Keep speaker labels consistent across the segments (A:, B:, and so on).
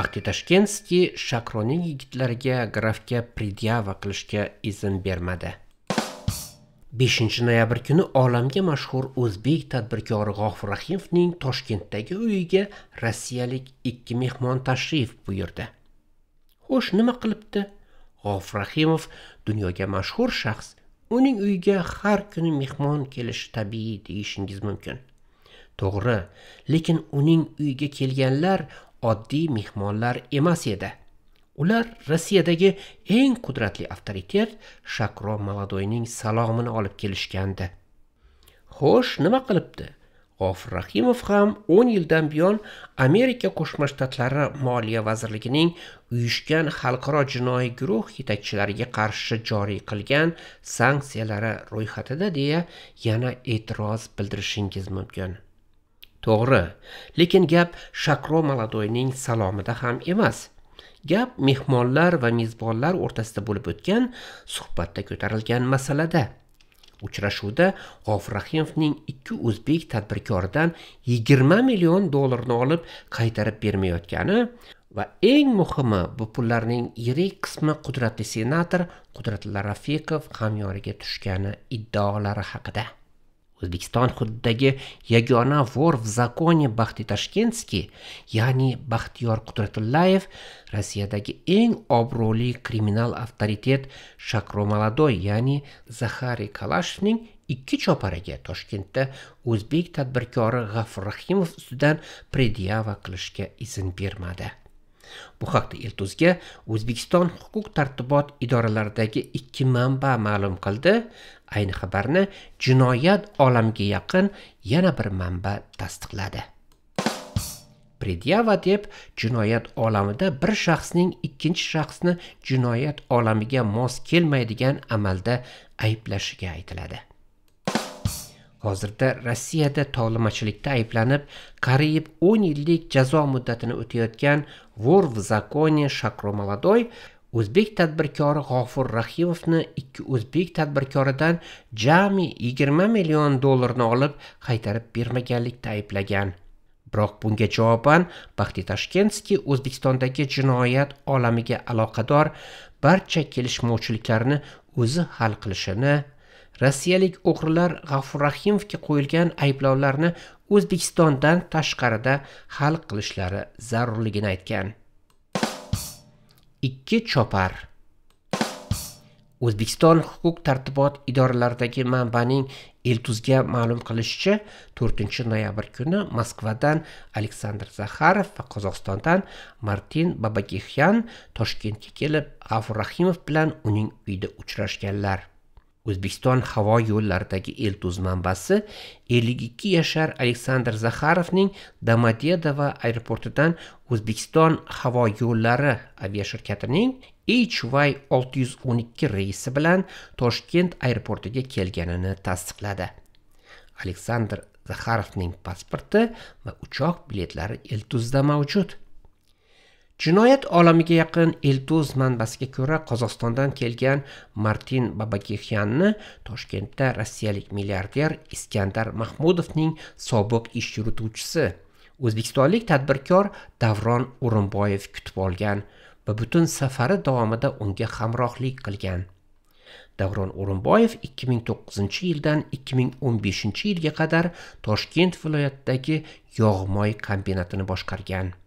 A: baxti tashkenskiy shakroning yigitlariga grafga predyava qilishga izn bermadi 5 noyabr kuni olamga mashhur o'zbek tadbirkori g'ofur rahimovning toshkentdagi uyiga rossiyalik ikki mehmon tashrif buyurdi xo'sh nima qilibdi g'ofur rahimov dunyoga mashhur shaxs uning uyiga har kuni mehmon kelishi tabiiy deyishingiz mumkin to'g'ri lekin uning uyiga kelganlar oddiy mehmonlar emas edi ular rossiyadagi eng qudratli avtoritet shakro maladoyning salomini olib kelishgandi xo'sh nima qilibdi g'ofur rahimov ham 10 yildan buyon amerika qo'shma shtatlari moliya vazirligining uyushgan xalqaro jinoiy guruh yetakchilariga qarshi joriy qilgan sanksiyalari ro'yxatida deya yana e'tiroz bildirishingiz mumkin to'g'ri lekin gap shakro maladoyning salomida ham emas gap mehmonlar va mezbonlar o'rtasida bo'lib o'tgan suhbatda ko'tarilgan masalada uchrashuvda g'ofur rahimovning ikki o'zbek tadbirkoridan 20 million dollarni olib qaytarib bermayotgani va eng muhimi bu pullarning yirik qismi qudratli senator qudratilla rafiqov hamyoniga tushgani iddaolari haqida O'zbekiston hududidagi yagona vor в законе Baxti Toshkentskiy, ya'ni Baxtiyor Qudratullayev Rossiyadagi eng obro'li kriminal avtoritet Shakro Maladoy, ya'ni Захарий Kalashning ikki choparaga Toshkentda o'zbek tadbirkori G'afur Rahimov ustidan predyava qilishga izn bermadi. bu haqda iltuzga o'zbekiston huquq tartibot idoralaridagi ikki manba ma'lum qildi ayni xabarni jinoyat olamiga yaqin yana bir manba tasdiqladi predyava deb jinoyat olamida bir shaxsning ikkinchi shaxsni jinoyat olamiga mos kelmaydigan amalda ayblashiga aytiladi hozirda rossiyada tovlamachilikda ayblanib qariyb 10 yillik jazo muddatini o'tayotgan Vur в законе Шакро Молодой o'zbek tadbirkori G'ofur Rahimovni ikki o'zbek tadbirkoridan jami 20 million dollarni olib qaytarib bermaganlikda ayblagan. Biroq bunga javoban Baxti Toshkentskiy O'zbekistondagi jinoyat olamiga aloqador barcha kelishmovchiliklarni o'zi hal qilishini rossiyalik o'g'rilar g'afurrahimovga qo'yilgan ayblovlarni o'zbekistondan tashqarida hal qilishlari zarurligini aytgan ikki chopar o'zbekiston huquq tartibot idoralaridagi manbaning iltuzga ma'lum qilishicha to'rtinchi noyabr kuni moskvadan aleksandr zaxarov va qozog'istondan martin babagixyan toshkentga kelib g'afur rahimov bilan uning uyida uchrashganlar o'zbekiston havo yo'llaridagi eltuz manbasi 52 yashar aleksandr zaxarovning domodedovo aeroportidan o'zbekiston havo yo'llari aviashirkatining hy 612 reysi bilan toshkent aeroportiga kelganini tasdiqladi aleksandr zaxarovning pasporti va uchoq biletlari eltuzda mavjud jinoyat olamiga yaqin eltuz manbasiga ko'ra qozog'istondan kelgan martin babakixyanni toshkentda rossiyalik milliarder iskandar mahmudovning sobiq ish yurituvchisi o'zbekistonlik tadbirkor davron o'rinboyev kutib olgan va butun safari davomida unga hamrohlik qilgan davron o'rinboyev 2009 yildan 2015 yilga qadar toshkent viloyatidagi yog'moy kombinatini boshqargan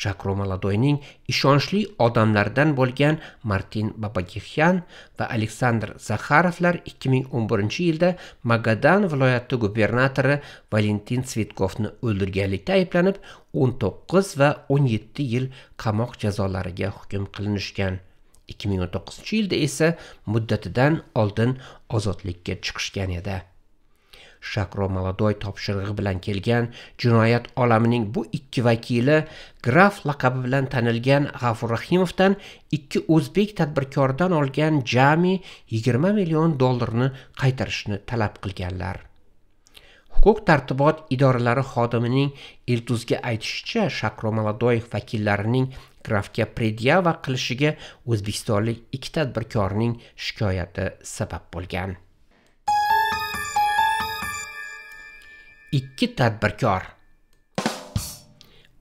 A: Shakro Maladoyning ishonchli odamlardan bo'lgan Martin Babagixyan va Aleksandr Zakharovlar 2011 yilda Magadan viloyati gubernatori Valentin Svetkovni o'ldirganlikda ayblanib 19 va 17 yil qamoq jazolariga hukm qilinishgan. 2019 yilda esa muddatidan oldin ozodlikka chiqishgan edi. shakro maladoy topshirig'i bilan kelgan jinoyat olamining bu ikki vakili graf laqabi bilan tanilgan g'afur rahimovdan ikki o'zbek tadbirkordan olgan jami 20 million dollarni qaytarishni talab qilganlar huquq tartibot idoralari xodimining iltuzga aytishicha shakro maladoyev vakillarining grafga predyava qilishiga o'zbekistonlik ikki tadbirkorning shikoyati sabab bo'lgan ikki tadbirkor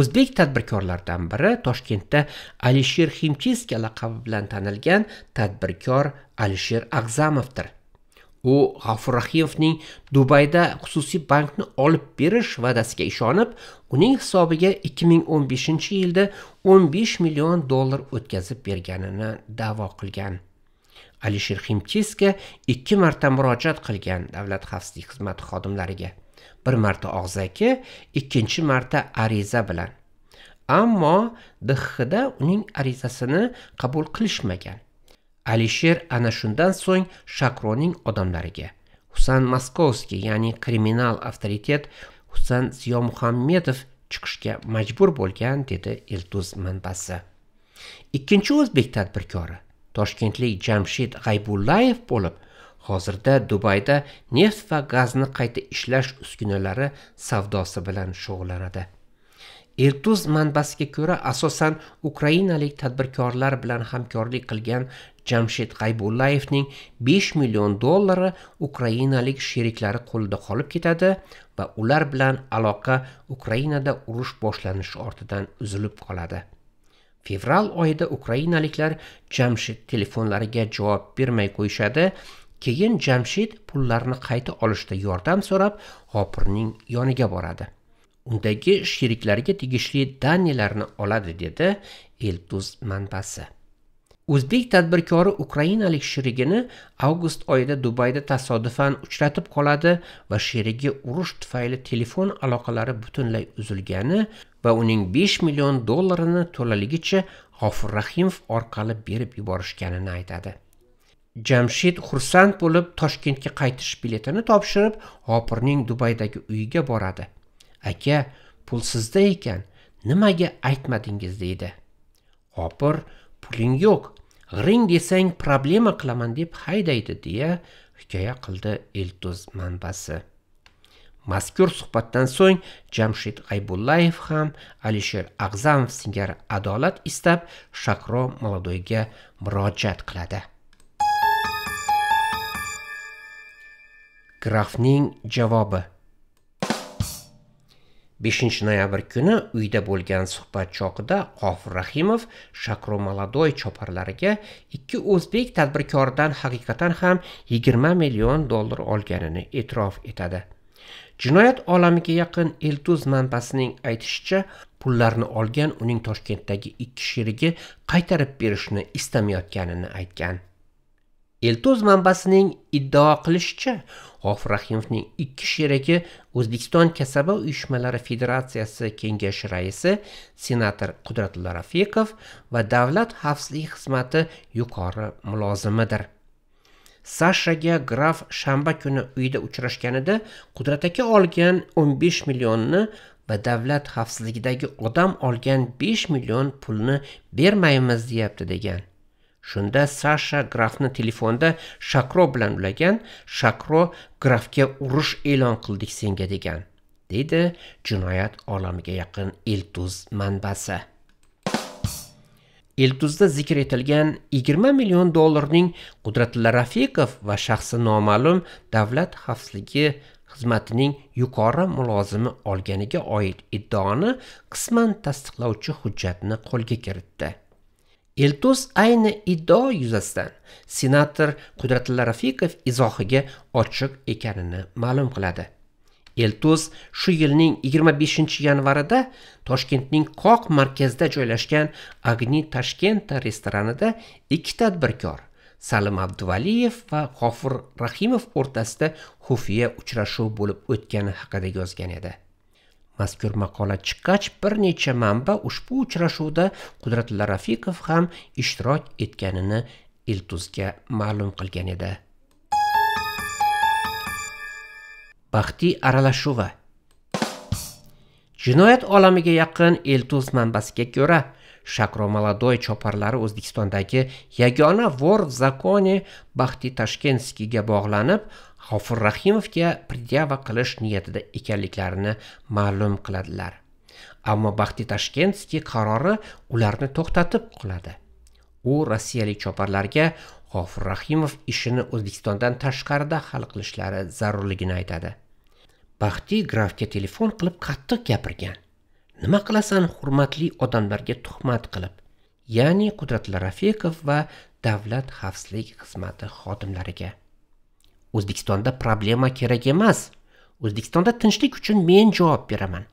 A: o'zbek tadbirkorlaridan biri toshkentda alisher himchinskiy laqabi bilan tanilgan tadbirkor alisher ag'zamovdir u g'afur rahimovning dubayda xususiy bankni olib berish va'dasiga ishonib uning hisobiga 2015 yilda 15 million dollar o'tkazib berganini da'vo qilgan alisher himchiska ikki marta murojaat qilgan davlat xavfsizlik xizmati xodimlariga bir marta og'zaki ikkinchi marta ariza bilan ammo dxda uning arizasini qabul qilishmagan alisher ana shundan so'ng shakroning odamlariga husan moskovskiy ya'ni kriminal avtoritet husan ziyomuhammedov chiqishga majbur bo'lgan dedi iltuz manbasi ikkinchi o'zbek tadbirkori toshkentlik jamshid g'aybullayev bo'lib hozirda dubayda neft va gazni qayta ishlash uskunalari savdosi bilan shug'ullanadi Irtuz manbasiga ko'ra asosan ukrainalik tadbirkorlar bilan hamkorlik qilgan Jamshid Qaybullayevning 5 million dollari ukrainalik sheriklari qo'lida qolib ketadi va ular bilan aloqa Ukrainada urush boshlanishi ortidan uzilib qoladi. Fevral oyida ukrainaliklar Jamshid telefonlariga javob bermay qo'yishadi keyin jamshid pullarni qayta olishda yordam so'rab g'opirning yoniga boradi undagi sheriklariga tegishli daniyalarni oladi dedi eltuz manbasi o'zbek tadbirkori ukrainalik sherigini avgust oyida dubayda tasodifan uchratib qoladi va sherigi urush tufayli telefon aloqalari butunlay uzilgani va uning 5 million dollarini to'laligicha g'ofur rahimov orqali berib yuborishganini aytadi jamshid xursand bo'lib toshkentga qaytish biletini topshirib hopirning dubaydagi uyiga boradi aka pul sizda ekan nimaga aytmadingiz deydi hopir puling yo'q g'ring desang problema qilaman deb haydaydi deya hikoya qildi eltuz manbasi mazkur suhbatdan so'ng jamshid g'aybullayev ham alisher ag'zamov singari adolat istab shakro молодойga murojaat qiladi grafning javobi 5 noyabr kuni uyda bo'lgan suhbat chog'ida qofur rahimov shakro maladoy choparlariga ikki o'zbek tadbirkoridan haqiqatan ham 20 million dollar olganini e'tirof etadi jinoyat olamiga yaqin eltuz manbasining aytishicha pullarni olgan uning toshkentdagi ikki sherigi qaytarib berishni istamayotganini aytgan Eltoz manbasining iddao qilishicha, G'ofur Rahimovning ikki sherigi O'zbekiston kasaba uyushmalari federatsiyasi kengashi raisi senator Qudratulla Rafiqov va Davlat xavfsizlik xizmati yuqori mulozimidir. Sashaga graf shanba kuni uyda uchrashganida Qudrat aka olgan 15 millionni va davlat xavfsizligidagi odam olgan 5 million pulni bermaymiz deyapti degan. shunda sasha grafni telefonda shakro bilan ulagan shakro grafga urush e'lon qildik senga degan deydi jinoyat olamiga yaqin iltuz manbasi Eltuzda zikr etilgan 20 million dollarning Qudratilla Rafiqov va shaxsi noma'lum davlat xavfsizligi xizmatining yuqori mulozimi olganiga oid iddaoni qisman tasdiqlovchi hujjatni qo'lga kiritdi. eltus ayni iddao yuzasidan senator qudratilla Rafiqov izohiga ochiq ekanini ma'lum qiladi. eltus shu yilning 25-yanvarida Toshkentning Qoq markazida joylashgan Agni Toshkent restoranida ikki tadbirkor Salim Abduvaliyev va G'ofur Rahimov o'rtasida xufiya uchrashuv bo'lib o'tgani haqida yozgan edi. mazkur maqola chiqqach bir necha manba ushbu uchrashuvda qudrat rafiqov ham ishtirok etganini iltuzga ma'lum qilgan edi baxti aralashuvi jinoyat olamiga yaqin iltuz manbasiga ko'ra shakro Maladoy choparlari o'zbekistondagi yagona vor zakoni baxti tashkenskiyga bog'lanib G'ofur Rahimovga pridava qilish niyatida ekanliklarini ma'lum qiladilar. Ammo Baxti Toshkentskiy qarori ularni to'xtatib qoladi. U rossiyalik choparlarga G'ofur Rahimov ishini O'zbekistondan tashqarida hal qilishlari zarurligini aytadi. Baxti grafga telefon qilib qattiq gapirgan. Nima qilasan hurmatli odamlarga tuhmat qilib? Ya'ni Qudratli Rafiqov va Davlat xavfsizlik xizmati xodimlariga. o'zbekistonda problema kerak emas o'zbekistonda tinchlik uchun men javob beraman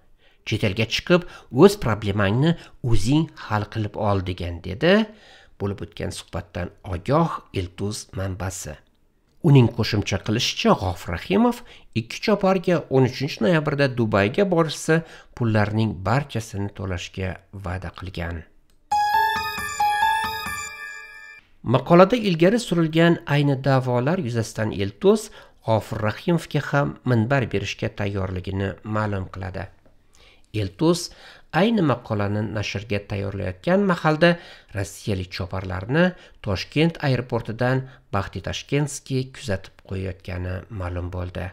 A: chet elga chiqib o'z problemangni o'zing hal qilib ol degan dedi bo'lib o'tgan suhbatdan ogoh iltuz manbasi uning qo'shimcha qilishicha g'ofur rahimov ikki choparga 13 noyabrda dubayga borishsa pullarning barchasini to'lashga va'da qilgan maqolada ilgari surilgan ayni da'volar yuzasidan eltoz g'ofur rahimovga ham minbar berishga tayyorligini ma'lum qiladi eltoz ayni maqolani nashrga tayyorlayotgan mahalda rossiyalik choparlarni toshkent aeroportidan baxti toshkenskiy kuzatib qo'yayotgani ma'lum bo'ldi